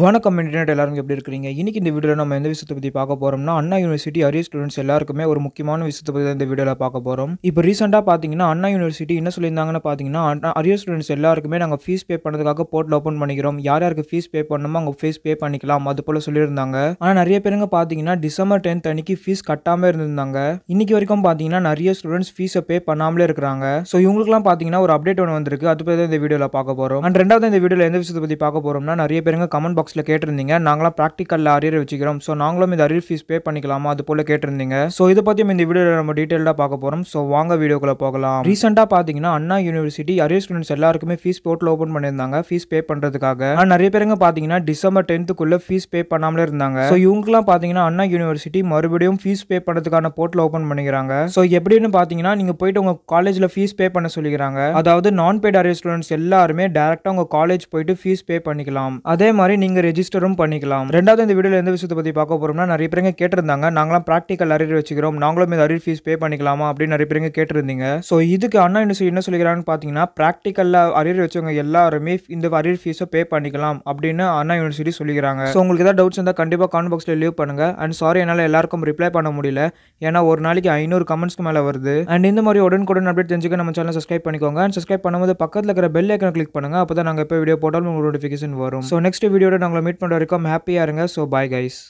வணக்கம் இன்டர்நெட் எல்லாரும் எப்படி இருக்கிறீங்க இன்றைக்கி இந்த வீடியோவில் நம்ம எந்த விஷயத்தை பற்றி பார்க்க போகிறோம்னா அண்ணா யூனிவர்சிட்டி அரிய ஸ்டூடெண்ட்ஸ் எல்லாருக்குமே ஒரு முக்கியமான விஷயத்தை பற்றி இந்த வீடியோவில் பார்க்க போகிறோம் இப்போ ரீசெண்டாக பார்த்தீங்கன்னா அண்ணா யூனிவர்சிட்டி என்ன சொல்லியிருந்தாங்கன்னு பார்த்தீங்கன்னா அரிய ஸ்டூடெண்ட்ஸ் எல்லாருக்குமே நாங்கள் ஃபீஸ் பே பண்ணதுக்காக போர்ட்டில் ஓப்பன் பண்ணிக்கிறோம் யார் யாருக்கு ஃபீஸ் பே பண்ணணுமோ அவங்க ஃபீஸ் பே பண்ணிக்கலாம் அது போல் சொல்லியிருந்தாங்க ஆனால் நிறைய பேருங்க பார்த்தீங்கன்னா டிசம்பர் டென்த் அன்னைக்கு ஃபீஸ் கட்டாமல் இருந்திருந்தாங்க இன்றைக்கி வரைக்கும் பார்த்தீங்கன்னா நிறைய ஸ்டூடெண்ட்ஸ் ஃபீஸை பே பண்ணாமலே இருக்கிறாங்க ஸோ இவங்களுக்குலாம் பார்த்தீங்கன்னா ஒரு அப்டேட் ஒன்று வந்திருக்கு அது பற்றி இந்த வீடியோவில் பார்க்க போகிறோம் அண்ட் ரெண்டாவது இந்த வீடியோவில் எந்த விஷயத்தை பற்றி பார்க்க போகிறோம்னா நிறைய பேருங்க கமெண்ட் பாக்ஸில் கேட்டிருந்தீங்க நாங்களாம் ப்ராக்டிக்கலில் அரியர் வச்சுக்கிறோம் ஸோ நாங்களும் இந்த அரியர் ஃபீஸ் பே பண்ணிக்கலாமா அது போல் கேட்டிருந்தீங்க ஸோ இதை பற்றியும் இந்த வீடியோவில் நம்ம டீட்டெயிலாக பார்க்க போகிறோம் ஸோ வாங்க வீடியோக்குள்ள போகலாம் ரீசெண்டாக பார்த்தீங்கன்னா அண்ணா யூனிவர்சிட்டி அரியர் ஸ்டூடெண்ட்ஸ் எல்லாருக்குமே ஃபீஸ் போர்ட்டல் ஓப்பன் பண்ணியிருந்தாங்க ஃபீஸ் பே பண்ணுறதுக்காக ஆனால் நிறைய பேருங்க பார்த்தீங்கன்னா டிசம்பர் டென்த்துக்குள்ளே ஃபீஸ் பே பண்ணாமலே இருந்தாங்க ஸோ இவங்கெல்லாம் பார்த்தீங்கன்னா அண்ணா யூனிவர்சிட்டி மறுபடியும் ஃபீஸ் பே பண்ணுறதுக்கான போர்ட்டல் ஓப்பன் பண்ணிக்கிறாங்க ஸோ எப்படின்னு பார்த்தீங்கன்னா நீங்கள் போயிட்டு உங்கள் காலேஜில் ஃபீஸ் பே பண்ண சொல்லிக்கிறாங்க அதாவது நான் பெய்ட் அரியர் ஸ்டூடெண்ட்ஸ் எல்லாருமே டேரெக்டாக உங்கள் காலேஜ் போயிட்டு ஃபீஸ் பே பண்ணிக்கலாம் அதே மாதிரி நீங்கள் ரெஜிஸ்டரும் பண்ணிக்கலாம் ரெண்டாவது இந்த வீடியோவில் எந்த விஷயத்தை பற்றி பார்க்க போகிறோம்னா நிறைய பேருங்க கேட்டிருந்தாங்க நாங்களாம் ப்ராக்டிக்கல் அரியர் வச்சுக்கிறோம் நாங்களும் இந்த அரியர் ஃபீஸ் பே பண்ணிக்கலாமா அப்படின்னு நிறைய பேருங்க கேட்டிருந்தீங்க ஸோ இதுக்கு அண்ணா யூனிவர்சிட்டி என்ன சொல்லிக்கிறான்னு பார்த்தீங்கன்னா ப்ராக்டிக்கலில் அரியர் வச்சவங்க எல்லாருமே இந்த அரியர் ஃபீஸை பே பண்ணிக்கலாம் அப்படின்னு அண்ணா யூனிவர்சிட்டி சொல்லிக்கிறாங்க ஸோ உங்களுக்கு ஏதாவது டவுட்ஸ் இருந்தால் கண்டிப்பாக காமெண்ட் பாக்ஸில் லீவ் பண்ணுங்கள் அண்ட் சாரி என்னால் எல்லாருக்கும் ரிப்ளை பண்ண முடியல ஏன்னா ஒரு நாளைக்கு ஐநூறு கமெண்ட்ஸ்க்கு மேலே வருது அண்ட் இந்த மாதிரி உடனுக்குடன் அப்டேட் தெரிஞ்சுக்க நம்ம சேனல் சப்ஸ்கிரைப் பண்ணிக்கோங்க அண்ட் சப்ஸ்கிரைப் பண்ணும்போது பக்கத்தில் இருக்கிற பெல் ஐக்கனை கிளிக் பண்ணுங்கள் அப்போ தான் நாங்கள் இப்போ வீடியோ போட்டாலும் உங்களுக்கு நோட்டிஃபிகேஷன் வரும் ஸோ நெக்ஸ்ட் வீடியோட மறுபடியும் நான் உங்களை மீட் பண்ணுற வரைக்கும் ஹாப்பியாக இருங்க ஸோ பாய் கைஸ்